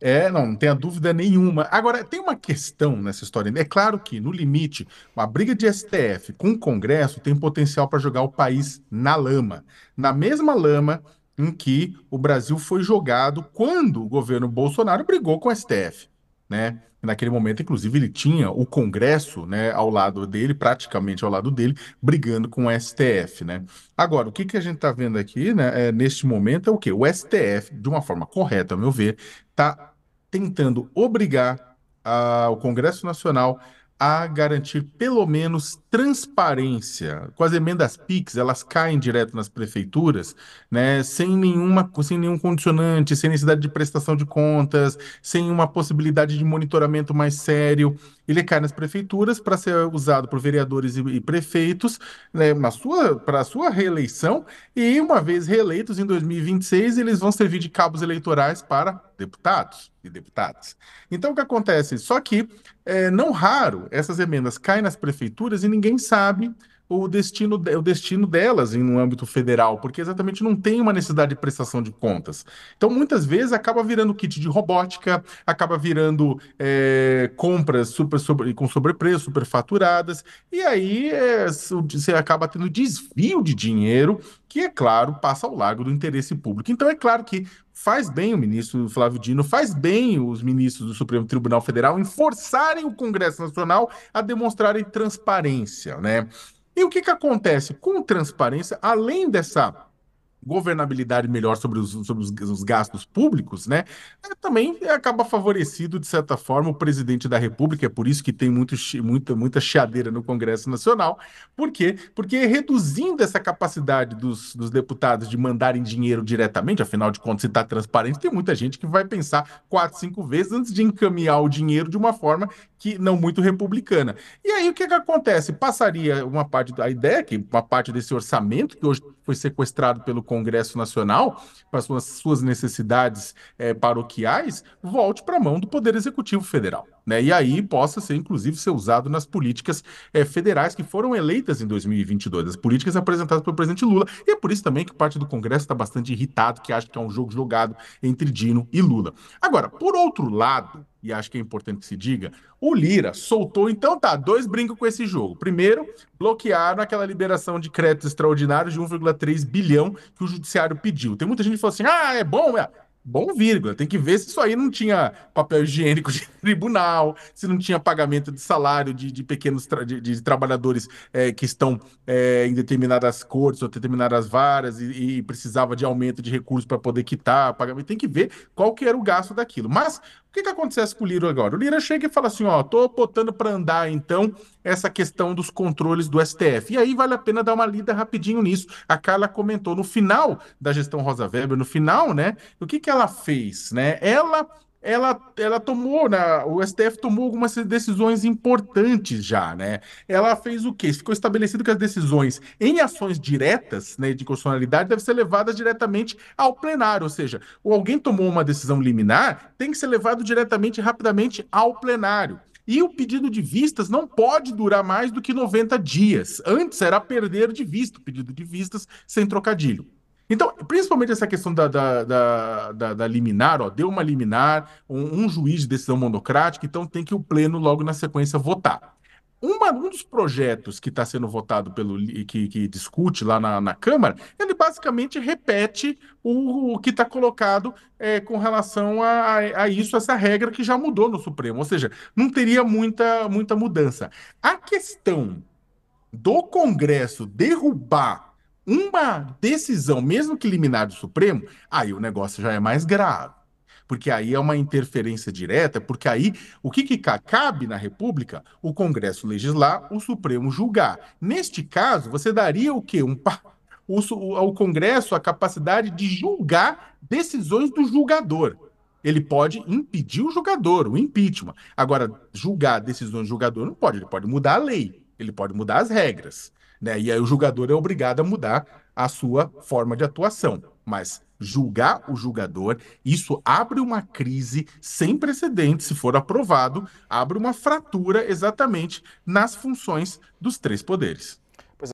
É, não, não tenha dúvida nenhuma. Agora, tem uma questão nessa história. Né? É claro que, no limite, uma briga de STF com o Congresso tem potencial para jogar o país na lama. Na mesma lama em que o Brasil foi jogado quando o governo Bolsonaro brigou com o STF. Né? Naquele momento, inclusive, ele tinha o Congresso, né, ao lado dele, praticamente ao lado dele, brigando com o STF, né? Agora, o que, que a gente está vendo aqui, né, é, neste momento é o que? O STF, de uma forma correta, ao meu ver, está tentando obrigar a, o Congresso Nacional a garantir pelo menos transparência. Com as emendas PIX, elas caem direto nas prefeituras, né, sem nenhuma, sem nenhum condicionante, sem necessidade de prestação de contas, sem uma possibilidade de monitoramento mais sério ele cai nas prefeituras para ser usado por vereadores e, e prefeitos né, na sua, para a sua reeleição, e uma vez reeleitos em 2026, eles vão servir de cabos eleitorais para deputados e deputadas. Então, o que acontece? Só que, é, não raro, essas emendas caem nas prefeituras e ninguém sabe o destino, o destino delas em um âmbito federal, porque exatamente não tem uma necessidade de prestação de contas. Então, muitas vezes, acaba virando kit de robótica, acaba virando é, compras super, sobre, com sobrepreço, superfaturadas, e aí é, você acaba tendo desvio de dinheiro, que, é claro, passa ao largo do interesse público. Então, é claro que faz bem o ministro Flávio Dino, faz bem os ministros do Supremo Tribunal Federal em forçarem o Congresso Nacional a demonstrarem transparência, né? E o que, que acontece? Com transparência, além dessa governabilidade melhor sobre os, sobre os, os gastos públicos, né? É, também acaba favorecido, de certa forma, o presidente da República, é por isso que tem muito, muita, muita chiadeira no Congresso Nacional. Por quê? Porque reduzindo essa capacidade dos, dos deputados de mandarem dinheiro diretamente, afinal de contas, se está transparente, tem muita gente que vai pensar quatro, cinco vezes antes de encaminhar o dinheiro de uma forma que não muito republicana. E aí o que, é que acontece? Passaria uma parte da ideia que uma parte desse orçamento que hoje foi sequestrado pelo Congresso Nacional, para suas, suas necessidades é, paroquiais, volte para a mão do Poder Executivo Federal né? E aí possa ser, inclusive, ser usado nas políticas é, federais que foram eleitas em 2022, as políticas apresentadas pelo presidente Lula. E é por isso também que parte do Congresso está bastante irritado, que acha que é um jogo jogado entre Dino e Lula. Agora, por outro lado, e acho que é importante que se diga, o Lira soltou, então tá, dois brincos com esse jogo. Primeiro, bloquearam aquela liberação de créditos extraordinários de 1,3 bilhão que o judiciário pediu. Tem muita gente que falou assim, ah, é bom, é... Bom, vírgula. Tem que ver se isso aí não tinha papel higiênico de tribunal, se não tinha pagamento de salário de, de pequenos tra de, de, trabalhadores é, que estão é, em determinadas cortes ou determinadas varas e, e precisava de aumento de recursos para poder quitar pagamento. Tem que ver qual que era o gasto daquilo. Mas o que, que acontece com o Lira agora? O Lira é chega e fala assim: ó, tô botando para andar então essa questão dos controles do STF. E aí vale a pena dar uma lida rapidinho nisso. A Carla comentou no final da gestão Rosa Weber, no final, né? O que, que ela fez, né? Ela ela, ela tomou, na, né, o STF tomou algumas decisões importantes já, né? Ela fez o quê? Ficou estabelecido que as decisões em ações diretas, né, de constitucionalidade, devem ser levadas diretamente ao plenário, ou seja, ou alguém tomou uma decisão liminar, tem que ser levado diretamente, rapidamente ao plenário. E o pedido de vistas não pode durar mais do que 90 dias. Antes era perder de vista o pedido de vistas sem trocadilho. Então, principalmente essa questão da, da, da, da, da liminar, ó, deu uma liminar, um, um, juiz de decisão monocrática, então tem que o pleno, logo na sequência, votar. Uma, um dos projetos que está sendo votado pelo que, que discute lá na, na, Câmara, ele basicamente repete o, o que está colocado é, com relação a, a, isso, essa regra que já mudou no Supremo. Ou seja, não teria muita, muita mudança. A questão do Congresso derrubar uma decisão, mesmo que liminar do Supremo, aí o negócio já é mais grave. Porque aí é uma interferência direta, porque aí o que, que cabe na República? O Congresso legislar, o Supremo julgar. Neste caso, você daria o quê? Um pa... o, ao Congresso a capacidade de julgar decisões do julgador. Ele pode impedir o julgador, o impeachment. Agora, julgar decisões do julgador não pode, ele pode mudar a lei, ele pode mudar as regras. Né? E aí o julgador é obrigado a mudar a sua forma de atuação. Mas julgar o julgador, isso abre uma crise sem precedentes, se for aprovado, abre uma fratura exatamente nas funções dos três poderes.